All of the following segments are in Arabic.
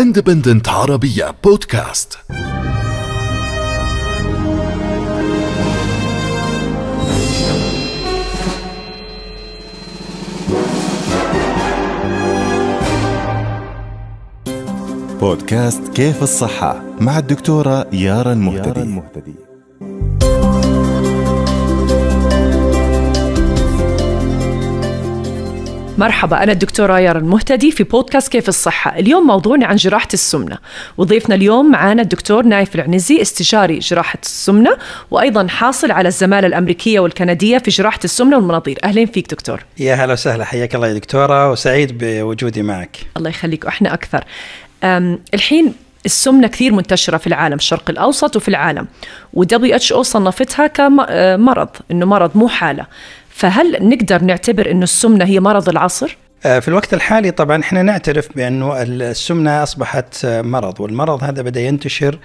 اندبندنت عربية بودكاست بودكاست كيف الصحة مع الدكتورة يارا المهتدي, يارا المهتدي. مرحبا أنا الدكتورة يارا المهتدي في بودكاست كيف الصحة اليوم موضوعنا عن جراحة السمنة وضيفنا اليوم معنا الدكتور نايف العنزي استشاري جراحة السمنة وأيضا حاصل على الزمالة الأمريكية والكندية في جراحة السمنة والمناظير أهلا فيك دكتور يا هلا وسهلا حياك الله يا دكتورة وسعيد بوجودي معك الله يخليك وإحنا أكثر الحين السمنة كثير منتشرة في العالم الشرق الأوسط وفي العالم و WHO صنفتها كمرض آه، إنه مرض مو حالة فهل نقدر نعتبر أن السمنة هي مرض العصر؟ آه، في الوقت الحالي طبعا احنا نعترف بانه السمنه اصبحت آه، مرض والمرض هذا بدا ينتشر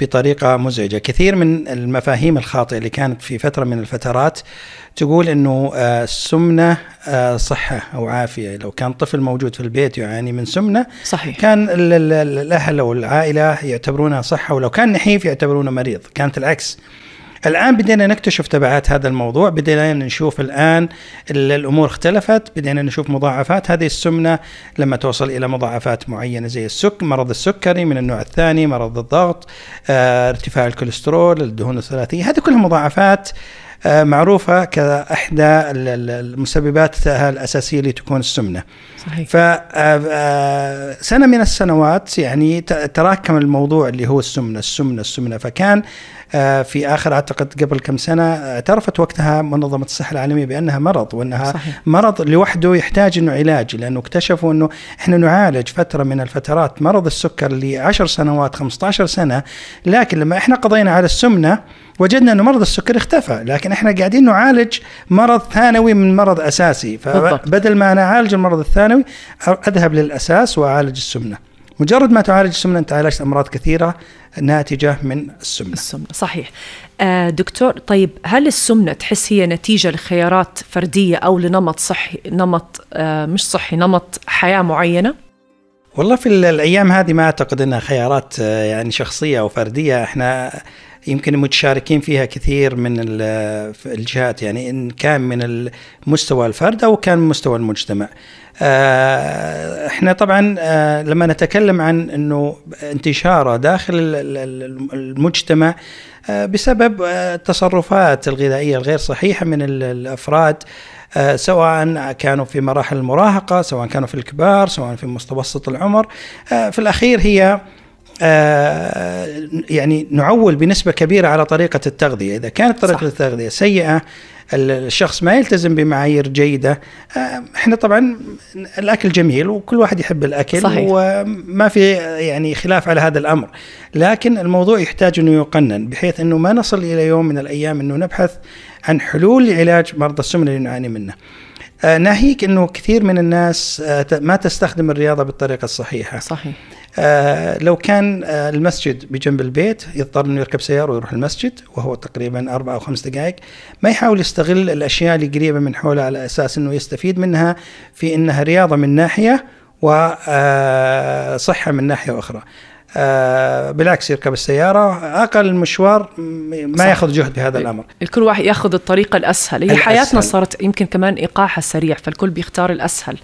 بطريقه مزعجه، كثير من المفاهيم الخاطئه اللي كانت في فتره من الفترات تقول انه آه، السمنه صحه او عافيه، لو كان طفل موجود في البيت يعاني من سمنه صحيح كان الاهل او العائله يعتبرونه صحه ولو كان نحيف يعتبرونه مريض، كانت العكس. الآن بدينا نكتشف تبعات هذا الموضوع بدينا نشوف الآن الأمور اختلفت بدينا نشوف مضاعفات هذه السمنة لما توصل إلى مضاعفات معينة زي السك مرض السكري من النوع الثاني مرض الضغط آه، ارتفاع الكوليسترول الدهون الثلاثية هذه كلها مضاعفات آه، معروفة كإحدى المسببات الأساسية اللي تكون السمنة صحيح آه، سنة من السنوات يعني تراكم الموضوع اللي هو السمنة السمنة السمنة فكان آه، في اخر اعتقد قبل كم سنه آه، اعترفت وقتها منظمه الصحه العالميه بانها مرض وانها صحيح. مرض لوحده يحتاج انه علاج لانه اكتشفوا انه احنا نعالج فتره من الفترات مرض السكر ل 10 سنوات 15 سنه لكن لما احنا قضينا على السمنه وجدنا انه مرض السكر اختفى لكن احنا قاعدين نعالج مرض ثانوي من مرض اساسي فبدل ما انا اعالج المرض الثانوي اذهب للاساس واعالج السمنه مجرد ما تعالج السمنه انت عالجت امراض كثيره ناتجه من السمنه. السمنه صحيح. آه دكتور طيب هل السمنه تحس هي نتيجه لخيارات فرديه او لنمط صحي نمط آه مش صحي نمط حياه معينه؟ والله في الايام هذه ما اعتقد انها خيارات آه، يعني شخصيه او فرديه احنا يمكن متشاركين فيها كثير من الجهات يعني ان كان من المستوى الفرد او كان مستوى المجتمع. آه، احنا طبعا آه، لما نتكلم عن انه انتشاره داخل المجتمع بسبب التصرفات الغذائيه الغير صحيحه من الافراد آه، سواء كانوا في مراحل المراهقه سواء كانوا في الكبار سواء في متوسط العمر آه، في الاخير هي آه، يعني نعول بنسبة كبيرة على طريقة التغذية إذا كانت طريقة صح. التغذية سيئة الشخص ما يلتزم بمعايير جيده آه، احنا طبعا الاكل جميل وكل واحد يحب الاكل صحيح. وما في يعني خلاف على هذا الامر لكن الموضوع يحتاج انه يقنن بحيث انه ما نصل الى يوم من الايام انه نبحث عن حلول لعلاج مرضى السمنه اللي نعاني منه آه، ناهيك انه كثير من الناس آه، ما تستخدم الرياضه بالطريقه الصحيحه صحيح آه، لو كان آه، المسجد بجنب البيت يضطر انه يركب سياره ويروح المسجد وهو تقريبا اربع او خمس دقائق ما يحاول يستغل الاشياء اللي قريبه من حوله على اساس انه يستفيد منها في انها رياضه من ناحيه وصحه آه، من ناحيه اخرى. آه بالعكس يركب السيارة أقل مشوار ما صح. يأخذ جهد بهذا إيه. الأمر الكل واحد يأخذ الطريقة الأسهل هي الأسهل. حياتنا صارت يمكن كمان إيقاعها سريع فالكل بيختار الأسهل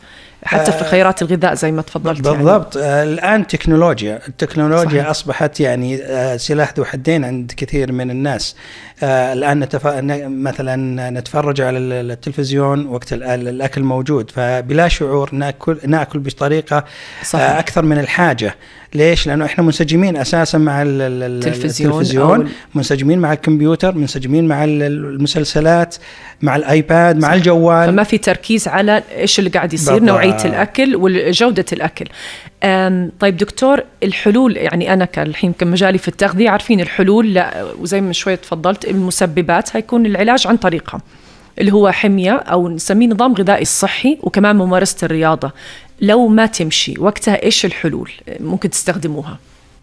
حتى في آه، خيارات الغذاء زي ما تفضلت يعني. بالضبط يعني. الان تكنولوجيا التكنولوجيا صحيح. اصبحت يعني آه، سلاح ذو حدين عند كثير من الناس آه، الان نتف... مثلا نتفرج على التلفزيون وقت الاكل موجود فبلا شعور ناكل ناكل بطريقه آه، صحيح. اكثر من الحاجه ليش؟ لانه احنا منسجمين اساسا مع التلفزيون, التلفزيون منسجمين مع الكمبيوتر، منسجمين مع المسلسلات، مع الايباد، مع صح. الجوال فما في تركيز على ايش اللي قاعد يصير، بطلع. نوعيه الاكل وجوده الاكل. طيب دكتور الحلول يعني انا كالحين كمجالي في التغذيه عارفين الحلول لا وزي ما شوي تفضلت المسببات هيكون العلاج عن طريقها اللي هو حمية أو نسميه نظام غذائي الصحي وكمان ممارسة الرياضة لو ما تمشي وقتها إيش الحلول ممكن تستخدموها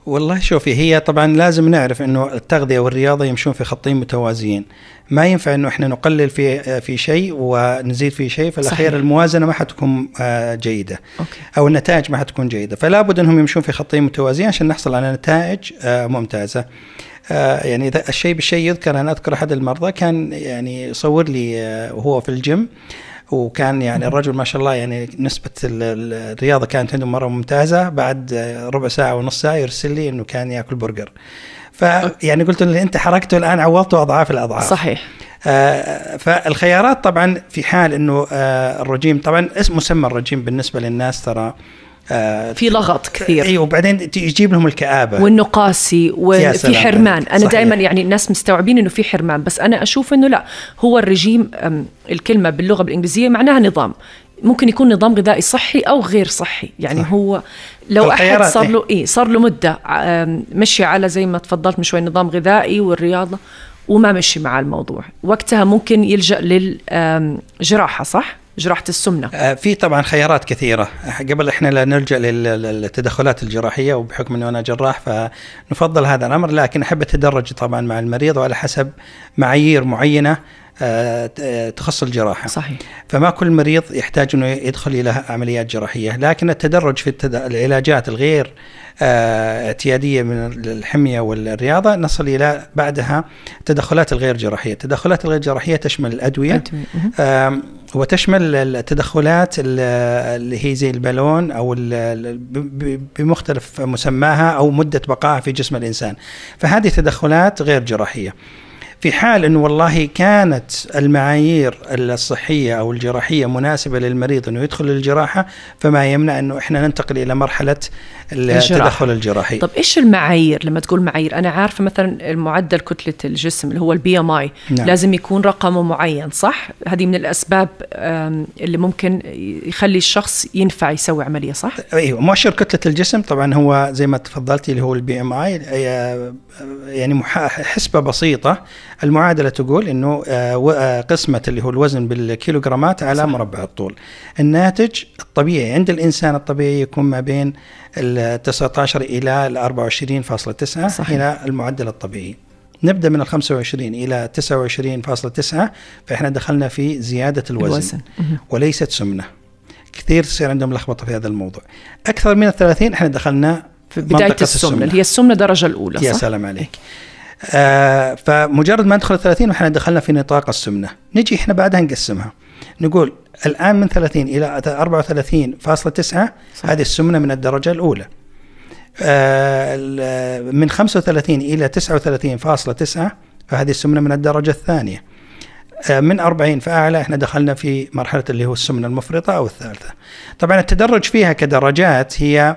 والله شوفي هي طبعا لازم نعرف انه التغذيه والرياضه يمشون في خطين متوازيين ما ينفع انه احنا نقلل في في شيء ونزيد في شيء فالاخير الموازنه ما حتكون آه، جيده أوكي. او النتائج ما حتكون جيده فلا بد انهم يمشون في خطين متوازيين عشان نحصل على نتائج آه، ممتازه آه، يعني الشيء بالشيء يذكر انا اذكر احد المرضى كان يعني يصور لي آه، وهو في الجيم وكان يعني الرجل ما شاء الله يعني نسبة الرياضة كانت عنده مرة ممتازة بعد آه، ربع ساعة ونص ساعة يرسل لي انه كان ياكل برجر فيعني قلت له انت حركته الان عوضته اضعاف الاضعاف صحيح آه فالخيارات طبعا في حال انه آه الرجيم طبعا اسم مسمى الرجيم بالنسبه للناس ترى آه، في لغط كثير ايوه وبعدين يجيب لهم الكآبه والنقاسي وفي حرمان انا دائما يعني الناس مستوعبين انه في حرمان بس انا اشوف انه لا هو الرجيم الكلمه باللغه بالانجليزيه معناها نظام ممكن يكون نظام غذائي صحي او غير صحي يعني صح. هو لو احد صار إيه. له ايه صار له مده مشي على زي ما تفضلت من شوي نظام غذائي والرياضه وما مشي مع الموضوع وقتها ممكن يلجا للجراحه صح جراحه السمنه آه، في طبعا خيارات كثيره قبل احنا لا نلجا للتدخلات الجراحيه وبحكم انه انا جراح فنفضل هذا الامر لكن احب اتدرج طبعا مع المريض وعلى حسب معايير معينه آه، تخص الجراحه. صحيح. فما كل مريض يحتاج انه يدخل الى عمليات جراحيه، لكن التدرج في التد... العلاجات الغير آه، اعتياديه من الحميه والرياضه نصل الى بعدها التدخلات الغير جراحيه، التدخلات الغير جراحيه تشمل الادويه وتشمل التدخلات اللي هي زي البالون او بمختلف مسماها او مده بقائها في جسم الانسان. فهذه تدخلات غير جراحيه. في حال أنه والله كانت المعايير الصحية أو الجراحية مناسبة للمريض أنه يدخل الجراحة فما يمنع أنه إحنا ننتقل إلى مرحلة التدخل الجراحي طب إيش المعايير لما تقول معايير أنا عارفة مثلا المعدل كتلة الجسم اللي هو البي ام اي لازم يكون رقمه معين صح هذه من الأسباب اللي ممكن يخلي الشخص ينفع يسوي عملية صح أيوه مؤشر كتلة الجسم طبعا هو زي ما تفضلتي اللي هو البي ام آه، اي يعني حسبة بسيطة المعادله تقول انه آه، آه، قسمه اللي هو الوزن بالكيلوغرامات على صح. مربع الطول الناتج الطبيعي عند الانسان الطبيعي يكون ما بين ال 19 الى ال 24.9 الى المعدل الطبيعي نبدا من ال 25 الى 29.9 فاحنا دخلنا في زياده الوزن, الوزن. وليست سمنه كثير تصير عندهم لخبطه في هذا الموضوع اكثر من ال 30 احنا دخلنا في بدايه السمنه اللي هي السمنه الدرجه الاولى يا سلام عليك آه فمجرد ما ندخل 30 احنا دخلنا في نطاق السمنه نجي احنا بعدها نقسمها نقول الان من 30 الى 34.9 هذه السمنه من الدرجه الاولى آه من 35 الى 39.9 فهذه السمنه من الدرجه الثانيه آه، من 40 فاعلى احنا دخلنا في مرحله اللي هو السمنه المفرطه او الثالثه طبعا التدرج فيها كدرجات هي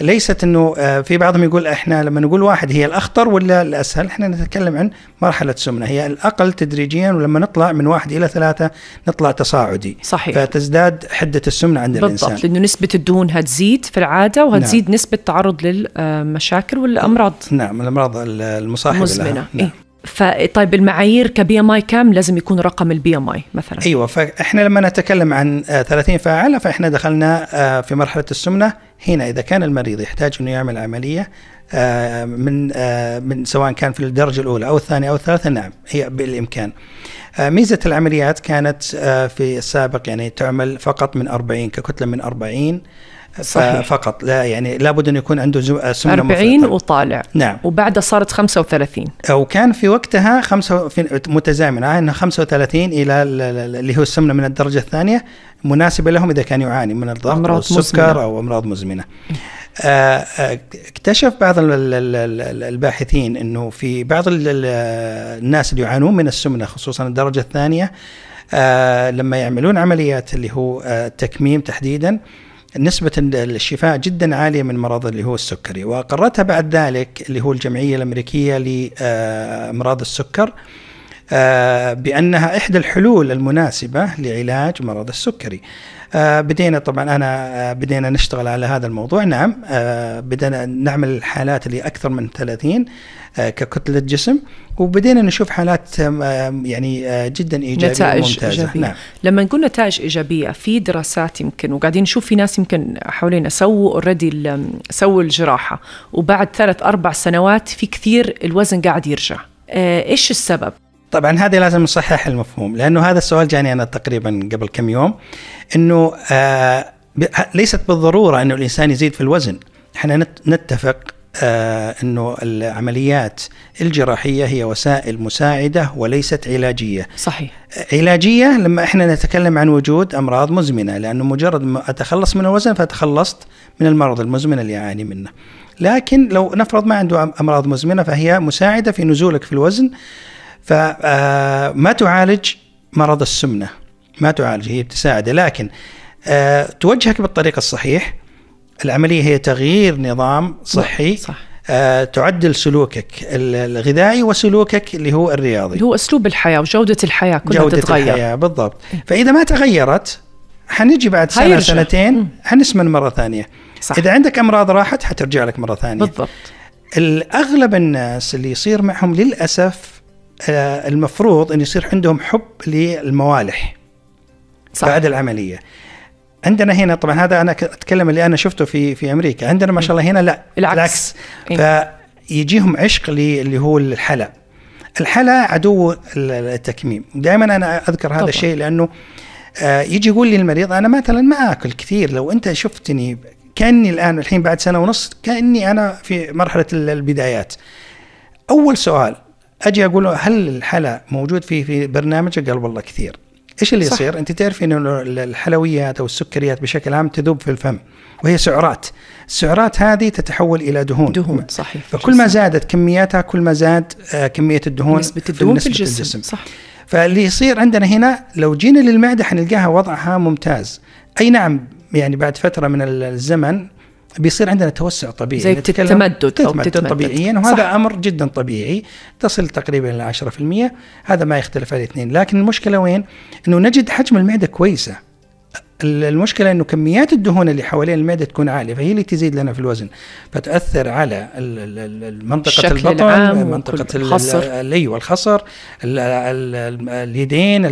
ليست انه آه، في بعضهم يقول احنا لما نقول واحد هي الاخطر ولا الاسهل احنا نتكلم عن مرحله سمنه هي الاقل تدريجيا ولما نطلع من واحد الى ثلاثه نطلع تصاعدي صحيح فتزداد حده السمنه عند بالضبط. الانسان لانه نسبه الدهون هتزيد في العاده وهتزيد نعم. نسبه التعرض للمشاكل والامراض نعم الامراض المصاحبه المزمنه لها. إيه. نعم. إيه؟ فطيب المعايير كبي ام اي كام لازم يكون رقم البي ام اي مثلا ايوه فاحنا لما نتكلم عن 30 آه، فاعله فاحنا دخلنا آه، في مرحله السمنه هنا اذا كان المريض يحتاج انه يعمل عمليه آه، من من سواء كان في الدرجه الاولى او الثانيه او الثالثه نعم هي بالامكان. ميزه العمليات كانت في السابق يعني تعمل فقط من 40 ككتله من 40 صحيح. فقط لا يعني لابد أن يكون عنده سمنة 40 مفرطة. وطالع نعم وبعدها صارت 35 وكان في وقتها خمسة في متزامنة آه، أن 35 إلى اللي هو السمنة من الدرجة الثانية مناسبة لهم إذا كان يعاني من الضغط أو السكر مزمنة. أو أمراض مزمنة آه، آه، اكتشف بعض الباحثين أنه في بعض الناس اللي يعانون من السمنة خصوصا الدرجة الثانية لما يعملون عمليات اللي هو التكميم تحديداً نسبة الشفاء جدا عالية من مرض اللي هو السكري وأقرتها بعد ذلك اللي هو الجمعية الأمريكية لأمراض السكر آه، بأنها إحدى الحلول المناسبة لعلاج مرض السكري آه، بدينا طبعا انا آه، بدينا نشتغل على هذا الموضوع نعم آه، بدينا نعمل الحالات اللي اكثر من 30 ككتله جسم وبدينا نشوف حالات يعني جدا ايجابيه نتائج وممتازه نعم. إيجابية. نعم. لما نقول نتائج ايجابيه في دراسات يمكن وقاعدين نشوف في ناس يمكن حوالينا سووا اوريدي سووا الجراحه وبعد ثلاث اربع سنوات في كثير الوزن قاعد يرجع ايش السبب طبعا هذه لازم نصحح المفهوم لانه هذا السؤال جاني انا تقريبا قبل كم يوم انه آه ليست بالضروره انه الانسان يزيد في الوزن احنا نتفق آه انه العمليات الجراحيه هي وسائل مساعده وليست علاجيه. صحيح. علاجيه لما احنا نتكلم عن وجود امراض مزمنه لانه مجرد ما اتخلص من الوزن فتخلصت من المرض المزمن اللي اعاني منه. لكن لو نفرض ما عنده امراض مزمنه فهي مساعده في نزولك في الوزن فما آه، تعالج مرض السمنه ما تعالج هي بتساعده لكن آه، توجهك بالطريق الصحيح العمليه هي تغيير نظام صحي صح. آه، تعدل سلوكك الغذائي وسلوكك اللي هو الرياضي اللي هو اسلوب الحياه وجوده الحياه كلها جودة تتغير الحياة بالضبط إيه. فاذا ما تغيرت حنجي بعد سنه هيرجع. سنتين حنسمن مره ثانيه صح. اذا عندك امراض راحت حترجع لك مره ثانيه بالضبط الاغلب الناس اللي يصير معهم للاسف آه، المفروض أن يصير عندهم حب للموالح صح. بعد العملية عندنا هنا طبعا هذا انا اتكلم اللي انا شفته في في امريكا عندنا ما شاء الله هنا لا العكس, العكس. إيه. فيجيهم عشق اللي هو الحلا الحلا عدو التكميم دائما انا اذكر هذا طبعا. الشيء لانه آه، يجي يقول لي المريض انا مثلا ما اكل كثير لو انت شفتني كاني الان الحين بعد سنه ونص كاني انا في مرحله البدايات اول سؤال اجي اقول له هل الحلا موجود في في برنامجك؟ قال والله كثير. ايش اللي صح. يصير؟ انت تعرفي انه الحلويات او السكريات بشكل عام تذوب في الفم وهي سعرات. السعرات هذه تتحول الى دهون. دهون صحيح. فكل ما زادت كمياتها كل ما زاد آه، كميه الدهون نسبه الدهون في, في الجسم. الجسم. صح. فاللي يصير عندنا هنا لو جينا للمعده حنلقاها وضعها ممتاز. اي نعم يعني بعد فتره من الزمن بيصير عندنا توسع طبيعي زي تتمدد تتمدد طبيعيا وهذا صح. امر جدا طبيعي تصل تقريبا الى 10% هذا ما يختلف عليه اثنين لكن المشكله وين؟ انه نجد حجم المعده كويسه المشكلة أنه كميات الدهون اللي حوالين المعدة تكون عالية فهي اللي تزيد لنا في الوزن فتأثر على منطقة البطن منطقة الخصر أيوة الخصر اليدين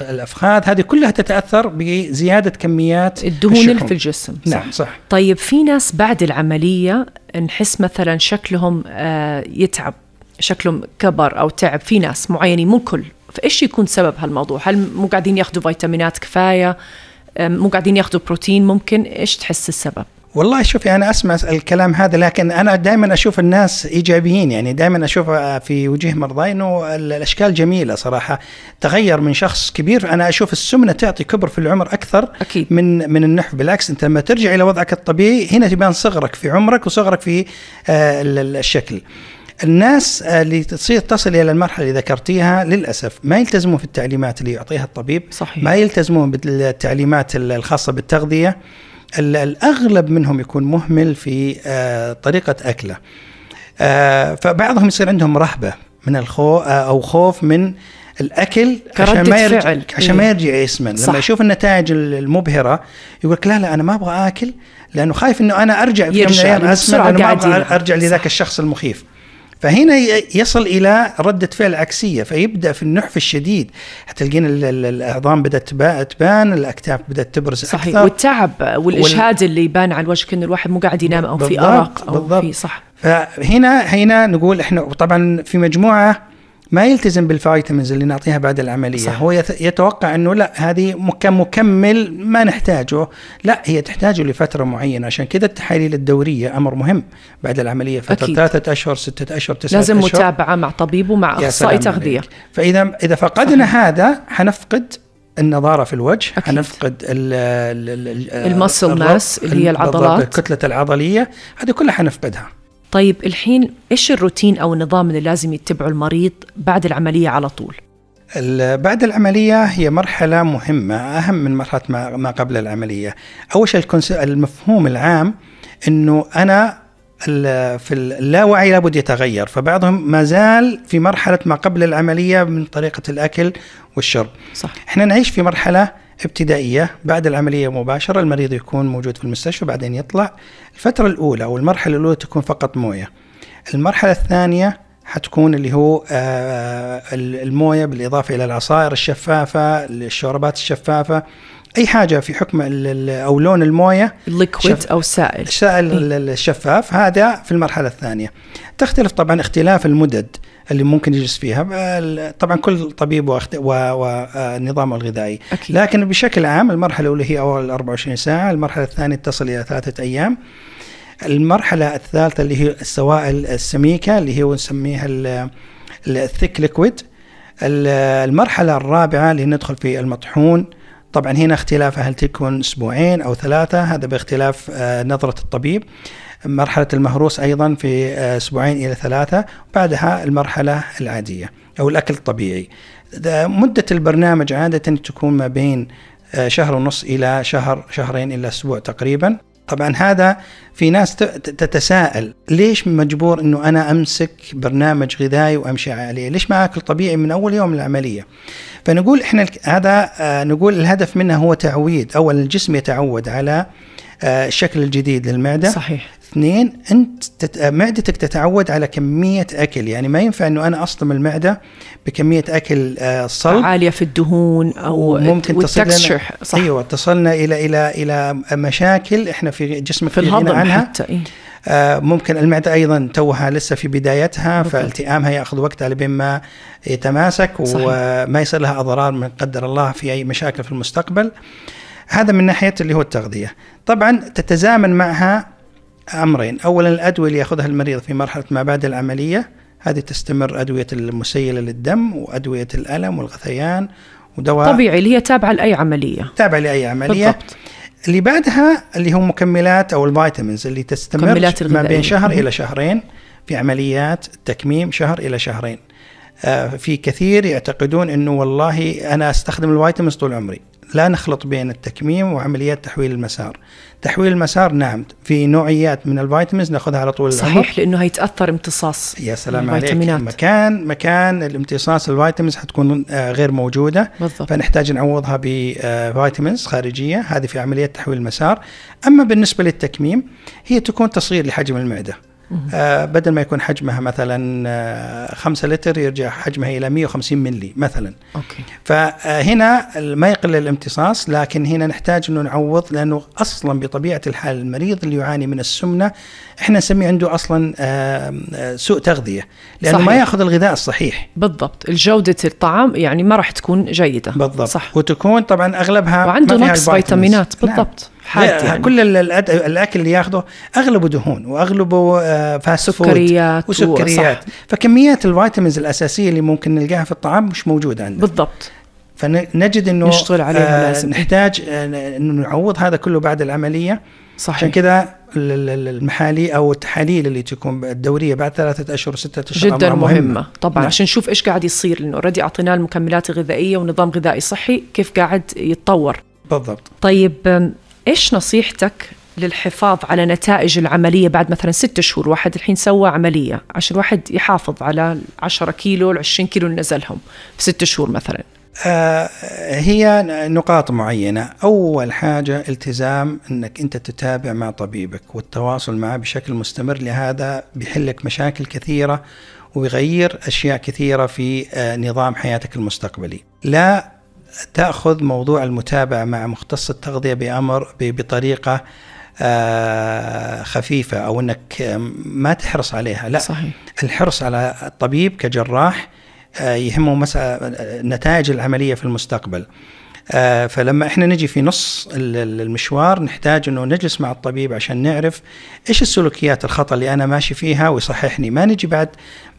الأفخاذ هذه كلها تتأثر بزيادة كميات الدهون الشحوم. اللي في الجسم صح. نعم صح طيب في ناس بعد العملية نحس مثلا شكلهم آه، يتعب شكلهم كبر أو تعب في ناس معينين مو كل فايش يكون سبب هالموضوع؟ هل مو قاعدين ياخذوا فيتامينات كفايه؟ مو قاعدين ياخذوا بروتين ممكن ايش تحس السبب والله شوفي انا اسمع الكلام هذا لكن انا دائما اشوف الناس ايجابيين يعني دائما اشوف آه، في وجه مرضاي انه الاشكال جميله صراحه تغير من شخص كبير انا اشوف السمنه تعطي كبر في العمر اكثر أكيد. من من النحف بالعكس انت لما ترجع الى وضعك الطبيعي هنا تبان صغرك في عمرك وصغرك في آه، الشكل الناس آه، اللي تصير تصل الى المرحله اللي ذكرتيها للاسف ما يلتزمون في التعليمات اللي يعطيها الطبيب صحيح. ما يلتزمون بالتعليمات الخاصه بالتغذيه الاغلب منهم يكون مهمل في آه، طريقه اكله آه، فبعضهم يصير عندهم رهبه من الخوف او خوف من الاكل عشان ما يرجع فعل. عشان ما إيه. يرجع يسمن صح. لما يشوف النتائج المبهره يقول لك لا لا انا ما ابغى اكل لانه خايف انه انا ارجع في يوم من الايام اسمن انا ما ارجع لذاك الشخص المخيف فهنا يصل الى رده فعل عكسيه فيبدا في النحف الشديد هتلقين العظام بدات تبان الاكتاف بدات تبرز صحيح أكثر. والتعب والاشهاد وال... اللي يبان على الوجه كان الواحد مو قاعد ينام او بالضبط. في ارق او بالضبط. في صح فهنا هنا نقول احنا طبعا في مجموعه ما يلتزم بالفيتامينز اللي نعطيها بعد العمليه صح. هو يتوقع انه لا هذه كمكمل ما نحتاجه لا هي تحتاجه لفتره معينه عشان كذا التحاليل الدوريه امر مهم بعد العمليه فتره أكيد. ثلاثة اشهر ستة اشهر تسعة لازم اشهر لازم متابعه مع طبيب ومع اخصائي تغذيه عليك. فاذا اذا فقدنا صحيح. هذا حنفقد النضاره في الوجه أكيد. حنفقد المسل ماس اللي هي العضلات الكتله العضليه هذه كلها حنفقدها طيب الحين ايش الروتين او النظام اللي لازم يتبعه المريض بعد العمليه على طول؟ بعد العملية هي مرحلة مهمة أهم من مرحلة ما قبل العملية أول شيء المفهوم العام أنه أنا في اللاوعي لابد يتغير فبعضهم ما زال في مرحلة ما قبل العملية من طريقة الأكل والشرب صح. احنا نعيش في مرحلة ابتدائية بعد العملية مباشرة المريض يكون موجود في المستشفى بعدين يطلع الفترة الأولى أو المرحلة الأولى تكون فقط موية المرحلة الثانية حتكون اللي هو آه، المويه بالاضافه الى العصائر الشفافه، الشوربات الشفافه، اي حاجه في حكم او لون المويه ليكويد او سائل السائل إيه. الشفاف هذا في المرحله الثانيه. تختلف طبعا اختلاف المدد اللي ممكن يجلس فيها طبعا كل طبيب ونظامه آه، الغذائي أكيد. لكن بشكل عام المرحله الاولى هي اول 24 ساعه المرحله الثانيه تصل الى ثلاثه ايام المرحله الثالثه اللي هي السوائل السميكه اللي هي نسميها الثيك ليكويد المرحله الرابعه اللي ندخل في المطحون طبعا هنا اختلاف هل تكون اسبوعين او ثلاثه هذا باختلاف آه، نظره الطبيب مرحلة المهروس أيضا في آه، أسبوعين إلى ثلاثة بعدها المرحلة العادية أو الأكل الطبيعي مدة البرنامج عادة تكون ما بين آه، شهر ونص إلى شهر شهرين إلى أسبوع تقريبا طبعا هذا في ناس تتساءل ليش مجبور انه انا امسك برنامج غذائي وامشي عليه؟ ليش ما اكل طبيعي من اول يوم العمليه؟ فنقول احنا هذا آه، نقول الهدف منه هو تعويد، أول الجسم يتعود على الشكل الجديد للمعده صحيح اثنين انت تت... معدتك تتعود على كميه اكل يعني ما ينفع انه انا اصدم المعده بكميه اكل آه، صلب عاليه في الدهون او ممكن تصلنا صح ايوه تصلنا الى الى الى مشاكل احنا في جسمك في الهضم عنها حتى إيه؟ آه، ممكن المعدة أيضا توها لسه في بدايتها فالتئامها يأخذ وقت على بين ما يتماسك صحيح. وما يصير لها أضرار من قدر الله في أي مشاكل في المستقبل هذا من ناحية اللي هو التغذية طبعا تتزامن معها أمرين أولا الأدوية اللي يأخذها المريض في مرحلة ما بعد العملية هذه تستمر أدوية المسيلة للدم وأدوية الألم والغثيان ودواء طبيعي اللي هي تابعة لأي عملية تابعة لأي عملية بالضبط. اللي بعدها اللي هم مكملات أو الفيتامينز اللي تستمر ما بين شهر مم. إلى شهرين في عمليات التكميم شهر إلى شهرين آه، في كثير يعتقدون انه والله انا استخدم الفيتامينز طول عمري لا نخلط بين التكميم وعمليات تحويل المسار تحويل المسار نعم في نوعيات من الفيتامينز ناخذها على طول صحيح العمر. لانه هيتاثر امتصاص يا سلام عليك مكان مكان الامتصاص الفيتامينز حتكون آه، غير موجوده بالضبط. فنحتاج نعوضها بفيتامينز خارجيه هذه في عمليه تحويل المسار اما بالنسبه للتكميم هي تكون تصغير لحجم المعده آه، بدل ما يكون حجمها مثلا 5 آه، لتر يرجع حجمها الى 150 ملي مثلا اوكي فهنا ما يقل الامتصاص لكن هنا نحتاج انه نعوض لانه اصلا بطبيعه الحال المريض اللي يعاني من السمنه احنا نسميه عنده اصلا سوء تغذيه لانه صحيح. ما ياخذ الغذاء الصحيح بالضبط الجوده الطعام يعني ما راح تكون جيده بالضبط صح وتكون طبعا اغلبها وعنده نقص فيتامينات نعم. بالضبط نعم. حالتي يعني. كل الأد... الاكل اللي ياخذه اغلبه دهون واغلبه فاست آه، فود سكريات وسكريات فكميات الفيتامينز الاساسيه اللي ممكن نلقاها في الطعام مش موجوده عندنا بالضبط فنجد انه نشتغل عليها آه لازم نحتاج آه انه نعوض هذا كله بعد العمليه صحيح عشان كذا المحالي او التحاليل اللي تكون الدوريه بعد ثلاثه اشهر وسته اشهر جدا مهمه, مهمة. طبعا نعم. عشان نشوف ايش قاعد يصير لانه اوريدي اعطيناه المكملات الغذائيه ونظام غذائي صحي كيف قاعد يتطور بالضبط طيب ايش نصيحتك للحفاظ على نتائج العمليه بعد مثلا ست شهور واحد الحين سوى عمليه عشان الواحد يحافظ على 10 كيلو 20 كيلو اللي نزلهم في ست شهور مثلا آه هي نقاط معينة أول حاجة التزام أنك أنت تتابع مع طبيبك والتواصل معه بشكل مستمر لهذا بيحلك مشاكل كثيرة ويغير أشياء كثيرة في آه نظام حياتك المستقبلي لا تاخذ موضوع المتابعه مع مختص التغذيه بامر بطريقه آه، خفيفه او انك ما تحرص عليها لا صحيح. الحرص على الطبيب كجراح آه، يهمه مسألة آه، نتائج العمليه في المستقبل آه، فلما احنا نجي في نص المشوار نحتاج انه نجلس مع الطبيب عشان نعرف ايش السلوكيات الخطا اللي انا ماشي فيها ويصححني ما نجي بعد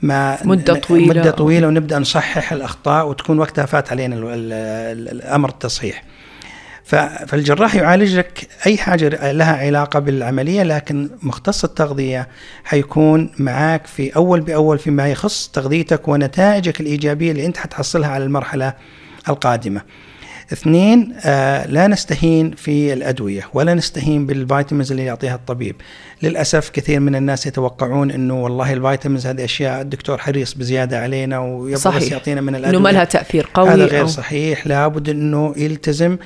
ما مده طويله مده طويله ونبدا نصحح الاخطاء وتكون وقتها فات علينا الامر التصحيح فالجراح يعالج لك اي حاجه لها علاقه بالعمليه لكن مختص التغذيه حيكون معاك في اول باول فيما يخص تغذيتك ونتائجك الايجابيه اللي انت حتحصلها على المرحله القادمه. اثنين آه لا نستهين في الادويه ولا نستهين بالفيتامينز اللي يعطيها الطبيب للاسف كثير من الناس يتوقعون انه والله الفيتامينز هذه اشياء الدكتور حريص بزياده علينا ويبغى يعطينا من الادويه انه ما لها تاثير قوي هذا غير أو... صحيح لابد انه يلتزم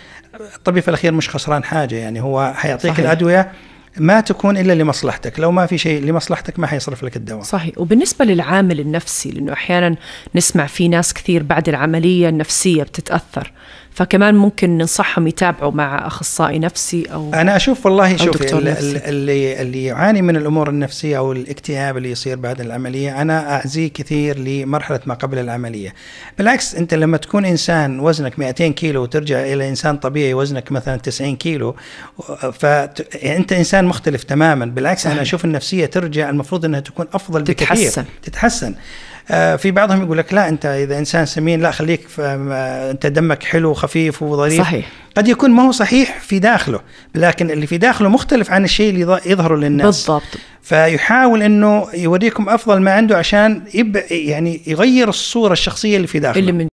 الطبيب في الاخير مش خسران حاجه يعني هو حيعطيك صحيح. الادويه ما تكون الا لمصلحتك، لو ما في شيء لمصلحتك ما حيصرف لك الدواء. صحيح، وبالنسبه للعامل النفسي لانه احيانا نسمع في ناس كثير بعد العمليه النفسيه بتتاثر، فكمان ممكن ننصحهم يتابعوا مع اخصائي نفسي او انا اشوف والله شوف اللي اللي يعاني من الامور النفسيه او الاكتئاب اللي يصير بعد العمليه انا اعزيه كثير لمرحله ما قبل العمليه بالعكس انت لما تكون انسان وزنك 200 كيلو وترجع الى انسان طبيعي وزنك مثلا 90 كيلو فانت انسان مختلف تماما بالعكس صحيح. انا اشوف النفسيه ترجع المفروض انها تكون افضل تتحسن. بكثير تتحسن آه، في بعضهم يقول لك لا انت اذا انسان سمين لا خليك آه، انت دمك حلو وخفيف وظريف صحيح قد يكون ما هو صحيح في داخله لكن اللي في داخله مختلف عن الشيء اللي يظهره للناس بالضبط فيحاول انه يوريكم افضل ما عنده عشان يعني يغير الصوره الشخصيه اللي في داخله اللي من